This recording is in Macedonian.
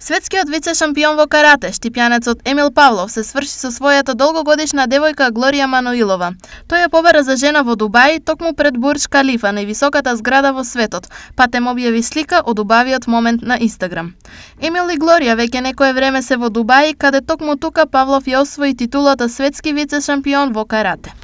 Светскиот вице-шампион во карате, штипјанецот Емил Павлов се сврши со својата долгогодишна девојка Глорија Маноилова. Тој ја побара за жена во Дубај, токму пред Бурдж Калифа, највисоката зграда во светот, па те објави слика од убавиот момент на Инстаграм. Емил и Глорија веќе некое време се во Дубај, каде токму тука Павлов ја освои титулата светски вице-шампион во карате.